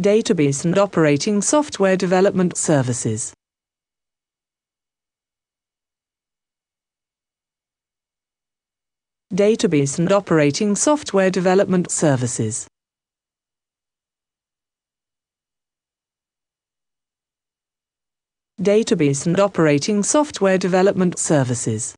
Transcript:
database and operating software development services. Database and operating software development services. Database and operating software development services.